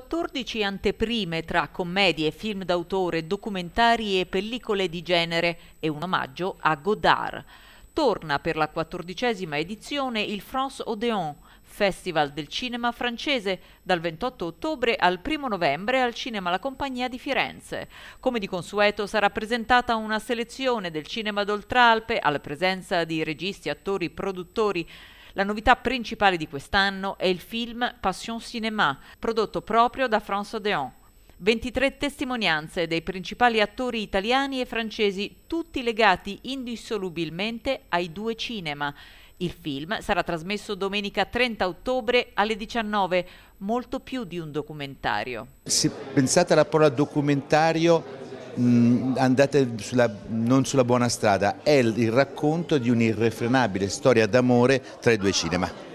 14 anteprime tra commedie, film d'autore, documentari e pellicole di genere e un omaggio a Godard. Torna per la quattordicesima edizione il France Odeon, Festival del cinema francese, dal 28 ottobre al 1 novembre al Cinema La Compagnia di Firenze. Come di consueto sarà presentata una selezione del cinema d'Oltralpe alla presenza di registi, attori, produttori la novità principale di quest'anno è il film Passion Cinéma, prodotto proprio da François Deon. 23 testimonianze dei principali attori italiani e francesi, tutti legati indissolubilmente ai due cinema. Il film sarà trasmesso domenica 30 ottobre alle 19, molto più di un documentario. Se pensate alla parola documentario, mh, mm, andate sulla, non sulla buona strada, è il racconto di un'irrefrenabile storia d'amore tra i due cinema.